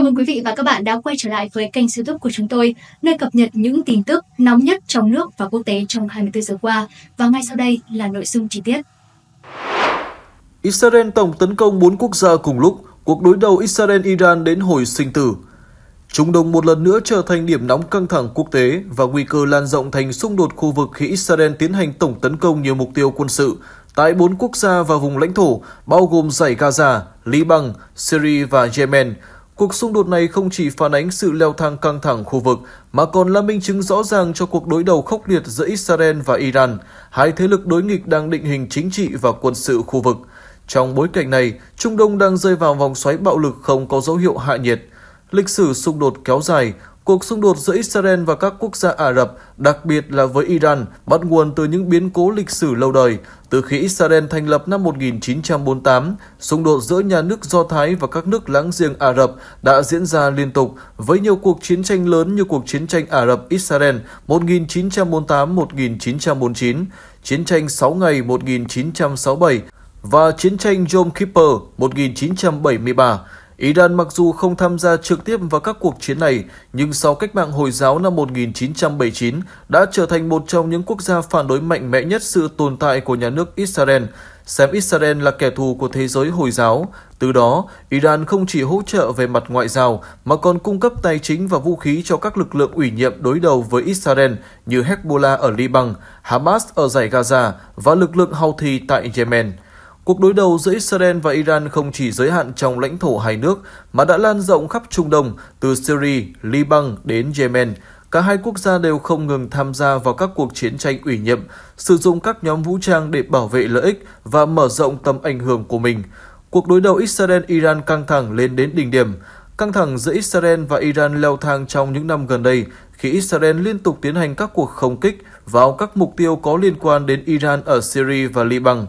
Chào mừng quý vị và các bạn đã quay trở lại với kênh youtube của chúng tôi, nơi cập nhật những tin tức nóng nhất trong nước và quốc tế trong 24 giờ qua. Và ngay sau đây là nội dung chi tiết. Israel tổng tấn công 4 quốc gia cùng lúc, cuộc đối đầu Israel-Iran đến hồi sinh tử. Trung Đông một lần nữa trở thành điểm nóng căng thẳng quốc tế và nguy cơ lan rộng thành xung đột khu vực khi Israel tiến hành tổng tấn công nhiều mục tiêu quân sự tại bốn quốc gia và vùng lãnh thổ bao gồm giải Gaza, Liban, Syria và Yemen – Cuộc xung đột này không chỉ phản ánh sự leo thang căng thẳng khu vực, mà còn là minh chứng rõ ràng cho cuộc đối đầu khốc liệt giữa Israel và Iran, hai thế lực đối nghịch đang định hình chính trị và quân sự khu vực. Trong bối cảnh này, Trung Đông đang rơi vào vòng xoáy bạo lực không có dấu hiệu hạ nhiệt. Lịch sử xung đột kéo dài, Cuộc xung đột giữa Israel và các quốc gia Ả Rập, đặc biệt là với Iran, bắt nguồn từ những biến cố lịch sử lâu đời. Từ khi Israel thành lập năm 1948, xung đột giữa nhà nước Do Thái và các nước láng giềng Ả Rập đã diễn ra liên tục với nhiều cuộc chiến tranh lớn như cuộc chiến tranh Ả Rập-Israel 1948-1949, chiến tranh 6 ngày 1967 và chiến tranh Yom Kippur 1973. Iran mặc dù không tham gia trực tiếp vào các cuộc chiến này, nhưng sau cách mạng Hồi giáo năm 1979 đã trở thành một trong những quốc gia phản đối mạnh mẽ nhất sự tồn tại của nhà nước Israel, xem Israel là kẻ thù của thế giới Hồi giáo. Từ đó, Iran không chỉ hỗ trợ về mặt ngoại giao mà còn cung cấp tài chính và vũ khí cho các lực lượng ủy nhiệm đối đầu với Israel như Hezbollah ở Liban, Hamas ở giải Gaza và lực lượng Houthi tại Yemen. Cuộc đối đầu giữa Israel và Iran không chỉ giới hạn trong lãnh thổ hai nước mà đã lan rộng khắp Trung Đông, từ Syria, Liban đến Yemen. Cả hai quốc gia đều không ngừng tham gia vào các cuộc chiến tranh ủy nhiệm, sử dụng các nhóm vũ trang để bảo vệ lợi ích và mở rộng tầm ảnh hưởng của mình. Cuộc đối đầu Israel-Iran căng thẳng lên đến đỉnh điểm. Căng thẳng giữa Israel và Iran leo thang trong những năm gần đây khi Israel liên tục tiến hành các cuộc không kích vào các mục tiêu có liên quan đến Iran ở Syria và Liban.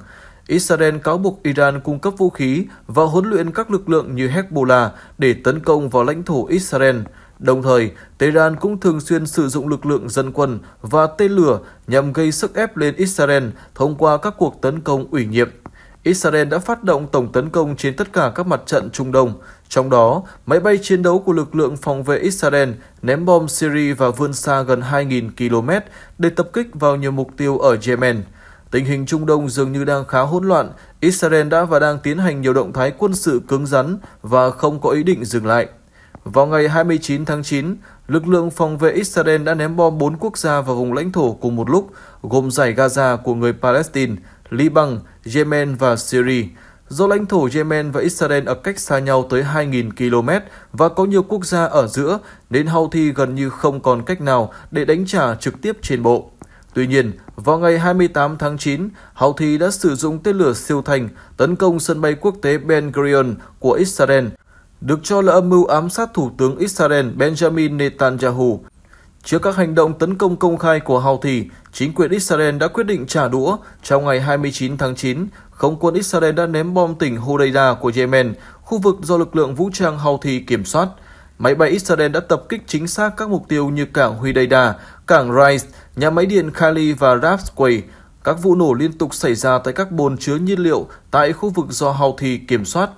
Israel cáo buộc Iran cung cấp vũ khí và huấn luyện các lực lượng như Hezbollah để tấn công vào lãnh thổ Israel. Đồng thời, Tehran cũng thường xuyên sử dụng lực lượng dân quân và tên lửa nhằm gây sức ép lên Israel thông qua các cuộc tấn công ủy nhiệm. Israel đã phát động tổng tấn công trên tất cả các mặt trận Trung Đông, trong đó máy bay chiến đấu của lực lượng phòng vệ Israel ném bom Syria và vươn xa gần 2.000 km để tập kích vào nhiều mục tiêu ở Yemen. Tình hình Trung Đông dường như đang khá hỗn loạn. Israel đã và đang tiến hành nhiều động thái quân sự cứng rắn và không có ý định dừng lại. Vào ngày 29 tháng 9, lực lượng phòng vệ Israel đã ném bom 4 quốc gia vào vùng lãnh thổ cùng một lúc, gồm giải Gaza của người Palestine, Liban, Yemen và Syria. Do lãnh thổ Yemen và Israel ở cách xa nhau tới 2.000 km và có nhiều quốc gia ở giữa, nên Houthi gần như không còn cách nào để đánh trả trực tiếp trên bộ. Tuy nhiên, vào ngày 28 tháng 9, Houthi đã sử dụng tên lửa siêu thanh tấn công sân bay quốc tế Ben Gurion của Israel, được cho là âm mưu ám sát Thủ tướng Israel Benjamin Netanyahu. Trước các hành động tấn công công khai của Houthi, chính quyền Israel đã quyết định trả đũa. Trong ngày 29 tháng 9, không quân Israel đã ném bom tỉnh Hodeidah của Yemen, khu vực do lực lượng vũ trang Houthi kiểm soát máy bay Israel đã tập kích chính xác các mục tiêu như cảng Hudaida, cảng Rice, nhà máy điện Khali và Rafsquay. Các vụ nổ liên tục xảy ra tại các bồn chứa nhiên liệu tại khu vực do Houthi kiểm soát.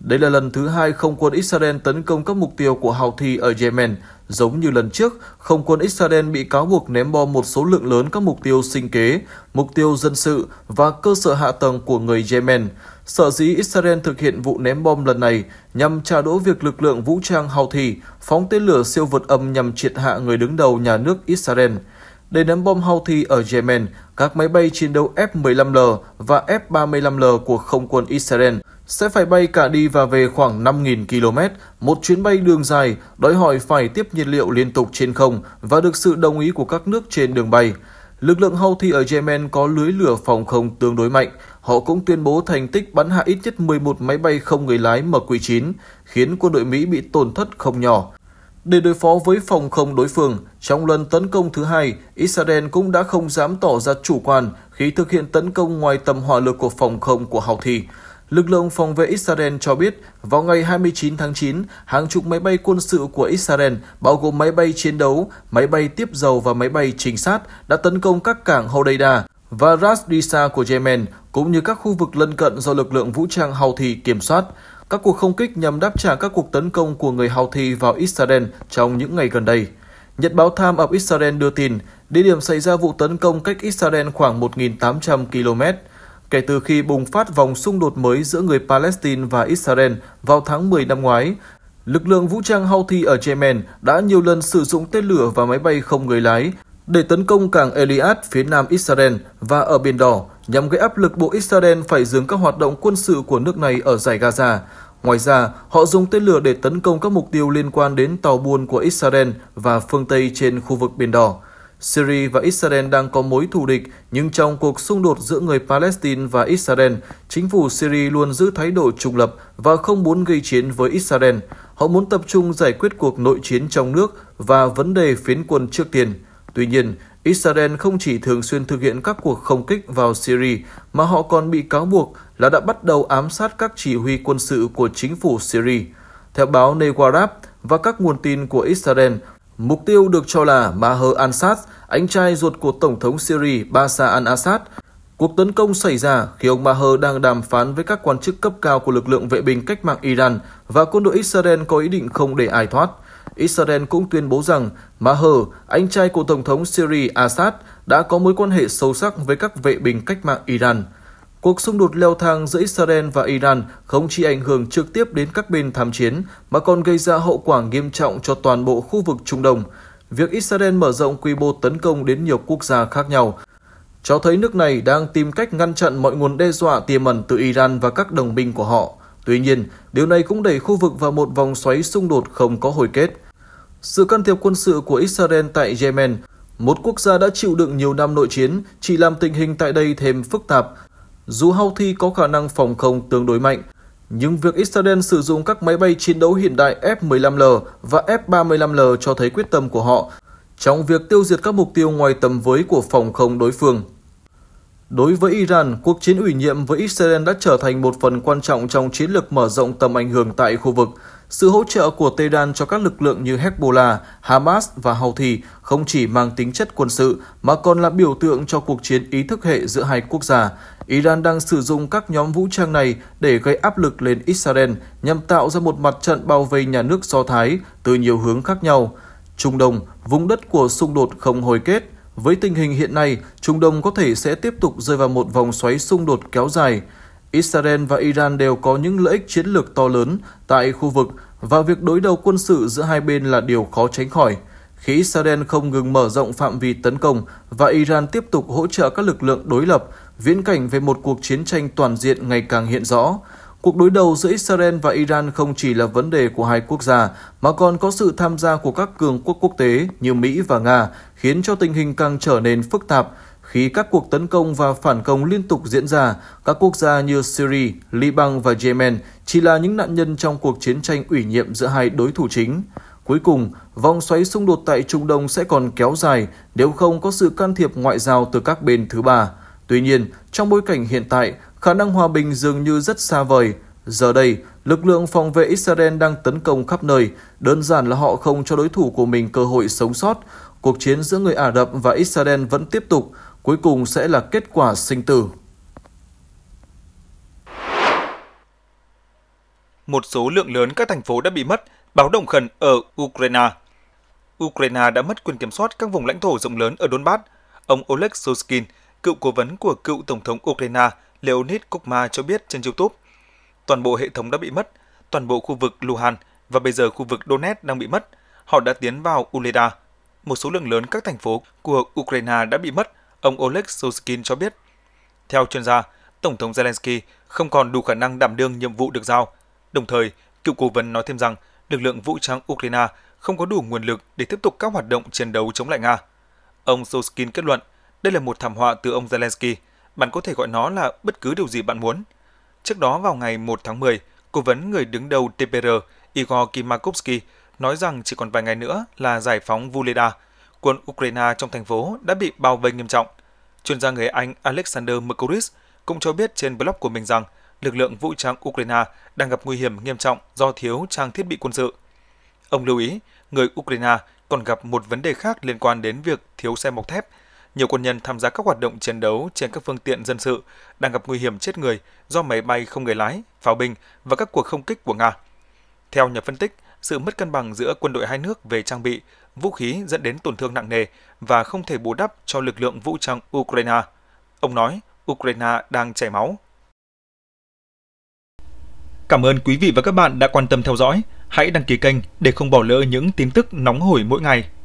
Đây là lần thứ hai không quân Israel tấn công các mục tiêu của Houthi ở Yemen. Giống như lần trước, không quân Israel bị cáo buộc ném bom một số lượng lớn các mục tiêu sinh kế, mục tiêu dân sự và cơ sở hạ tầng của người Yemen. Sở dĩ Israel thực hiện vụ ném bom lần này nhằm trả đũa việc lực lượng vũ trang Houthi phóng tên lửa siêu vượt âm nhằm triệt hạ người đứng đầu nhà nước Israel. Để ném bom Houthi ở Yemen, các máy bay chiến đấu F-15L và F-35L của không quân Israel sẽ phải bay cả đi và về khoảng 5.000 km, một chuyến bay đường dài đòi hỏi phải tiếp nhiên liệu liên tục trên không và được sự đồng ý của các nước trên đường bay. Lực lượng Houthi ở Yemen có lưới lửa phòng không tương đối mạnh, Họ cũng tuyên bố thành tích bắn hạ ít nhất 11 máy bay không người lái MQ-9, khiến quân đội Mỹ bị tổn thất không nhỏ. Để đối phó với phòng không đối phương, trong lần tấn công thứ hai, Israel cũng đã không dám tỏ ra chủ quan khi thực hiện tấn công ngoài tầm hỏa lực của phòng không của Houthi. Lực lượng phòng vệ Israel cho biết, vào ngày 29 tháng 9, hàng chục máy bay quân sự của Israel, bao gồm máy bay chiến đấu, máy bay tiếp dầu và máy bay trinh sát, đã tấn công các cảng Hodeida và Ras Risa của Yemen, cũng như các khu vực lân cận do lực lượng vũ trang Houthi kiểm soát, các cuộc không kích nhằm đáp trả các cuộc tấn công của người Houthi vào Israel trong những ngày gần đây. Nhật báo Tham of Israel đưa tin, địa điểm xảy ra vụ tấn công cách Israel khoảng 1.800 km, kể từ khi bùng phát vòng xung đột mới giữa người Palestine và Israel vào tháng 10 năm ngoái, lực lượng vũ trang Houthi ở Yemen đã nhiều lần sử dụng tên lửa và máy bay không người lái để tấn công cảng Eliad phía nam Israel và ở Biển Đỏ, nhằm gây áp lực buộc Israel phải dừng các hoạt động quân sự của nước này ở giải Gaza. Ngoài ra, họ dùng tên lửa để tấn công các mục tiêu liên quan đến tàu buôn của Israel và phương Tây trên khu vực Biển Đỏ. Syria và Israel đang có mối thù địch, nhưng trong cuộc xung đột giữa người Palestine và Israel, chính phủ Syria luôn giữ thái độ trung lập và không muốn gây chiến với Israel. Họ muốn tập trung giải quyết cuộc nội chiến trong nước và vấn đề phiến quân trước tiên. Tuy nhiên, Israel không chỉ thường xuyên thực hiện các cuộc không kích vào Syria, mà họ còn bị cáo buộc là đã bắt đầu ám sát các chỉ huy quân sự của chính phủ Syria. Theo báo Newarab và các nguồn tin của Israel, mục tiêu được cho là Maher al-Assad, anh trai ruột của Tổng thống Syria Bashar al-Assad. Cuộc tấn công xảy ra khi ông Maher đang đàm phán với các quan chức cấp cao của lực lượng vệ binh cách mạng Iran và quân đội Israel có ý định không để ai thoát. Israel cũng tuyên bố rằng Maher, anh trai của Tổng thống Syria Assad, đã có mối quan hệ sâu sắc với các vệ binh cách mạng Iran. Cuộc xung đột leo thang giữa Israel và Iran không chỉ ảnh hưởng trực tiếp đến các bên tham chiến, mà còn gây ra hậu quả nghiêm trọng cho toàn bộ khu vực Trung Đông. Việc Israel mở rộng quy mô tấn công đến nhiều quốc gia khác nhau, cho thấy nước này đang tìm cách ngăn chặn mọi nguồn đe dọa tiềm ẩn từ Iran và các đồng minh của họ. Tuy nhiên, điều này cũng đẩy khu vực vào một vòng xoáy xung đột không có hồi kết. Sự can thiệp quân sự của Israel tại Yemen, một quốc gia đã chịu đựng nhiều năm nội chiến, chỉ làm tình hình tại đây thêm phức tạp. Dù Houthi có khả năng phòng không tương đối mạnh, nhưng việc Israel sử dụng các máy bay chiến đấu hiện đại F-15L và F-35L cho thấy quyết tâm của họ trong việc tiêu diệt các mục tiêu ngoài tầm với của phòng không đối phương. Đối với Iran, cuộc chiến ủy nhiệm với Israel đã trở thành một phần quan trọng trong chiến lược mở rộng tầm ảnh hưởng tại khu vực – sự hỗ trợ của Tehran cho các lực lượng như Hezbollah, Hamas và Houthi không chỉ mang tính chất quân sự mà còn là biểu tượng cho cuộc chiến ý thức hệ giữa hai quốc gia. Iran đang sử dụng các nhóm vũ trang này để gây áp lực lên Israel nhằm tạo ra một mặt trận bao vây nhà nước Do Thái từ nhiều hướng khác nhau. Trung Đông, vùng đất của xung đột không hồi kết, với tình hình hiện nay, Trung Đông có thể sẽ tiếp tục rơi vào một vòng xoáy xung đột kéo dài. Israel và Iran đều có những lợi ích chiến lược to lớn tại khu vực và việc đối đầu quân sự giữa hai bên là điều khó tránh khỏi. Khi Israel không ngừng mở rộng phạm vi tấn công và Iran tiếp tục hỗ trợ các lực lượng đối lập, viễn cảnh về một cuộc chiến tranh toàn diện ngày càng hiện rõ. Cuộc đối đầu giữa Israel và Iran không chỉ là vấn đề của hai quốc gia, mà còn có sự tham gia của các cường quốc quốc tế như Mỹ và Nga, khiến cho tình hình càng trở nên phức tạp, khi các cuộc tấn công và phản công liên tục diễn ra, các quốc gia như Syria, Liban và Yemen chỉ là những nạn nhân trong cuộc chiến tranh ủy nhiệm giữa hai đối thủ chính. Cuối cùng, vòng xoáy xung đột tại Trung Đông sẽ còn kéo dài nếu không có sự can thiệp ngoại giao từ các bên thứ ba. Tuy nhiên, trong bối cảnh hiện tại, khả năng hòa bình dường như rất xa vời. Giờ đây, lực lượng phòng vệ Israel đang tấn công khắp nơi, đơn giản là họ không cho đối thủ của mình cơ hội sống sót. Cuộc chiến giữa người Ả Rập và Israel vẫn tiếp tục, cuối cùng sẽ là kết quả sinh tử. Một số lượng lớn các thành phố đã bị mất, báo động khẩn ở Ukraine. Ukraine đã mất quyền kiểm soát các vùng lãnh thổ rộng lớn ở Donbass. Ông Oleg Soskin, cựu cố vấn của cựu Tổng thống Ukraine Leonid Kukma cho biết trên YouTube. Toàn bộ hệ thống đã bị mất, toàn bộ khu vực Luhansk và bây giờ khu vực Donetsk đang bị mất. Họ đã tiến vào Uleda. Một số lượng lớn các thành phố của Ukraine đã bị mất, ông Oleg Soskin cho biết. Theo chuyên gia, Tổng thống Zelensky không còn đủ khả năng đảm đương nhiệm vụ được giao. Đồng thời, cựu cố vấn nói thêm rằng lực lượng vũ trang Ukraine không có đủ nguồn lực để tiếp tục các hoạt động chiến đấu chống lại Nga. Ông Soskin kết luận, đây là một thảm họa từ ông Zelensky, bạn có thể gọi nó là bất cứ điều gì bạn muốn. Trước đó vào ngày 1 tháng 10, cố vấn người đứng đầu TPR Igor Kimakovsky nói rằng chỉ còn vài ngày nữa là giải phóng Vuleda, quân Ukraine trong thành phố đã bị bao vây nghiêm trọng. Chuyên gia người Anh Alexander Mercuris cũng cho biết trên blog của mình rằng lực lượng vũ trang Ukraine đang gặp nguy hiểm nghiêm trọng do thiếu trang thiết bị quân sự. Ông lưu ý, người Ukraine còn gặp một vấn đề khác liên quan đến việc thiếu xe mộc thép. Nhiều quân nhân tham gia các hoạt động chiến đấu trên các phương tiện dân sự đang gặp nguy hiểm chết người do máy bay không người lái, pháo binh và các cuộc không kích của Nga. Theo nhà phân tích, sự mất cân bằng giữa quân đội hai nước về trang bị, vũ khí dẫn đến tổn thương nặng nề và không thể bù đắp cho lực lượng vũ trang Ukraine. Ông nói, Ukraine đang chảy máu. Cảm ơn quý vị và các bạn đã quan tâm theo dõi. Hãy đăng ký kênh để không bỏ lỡ những tin tức nóng hổi mỗi ngày.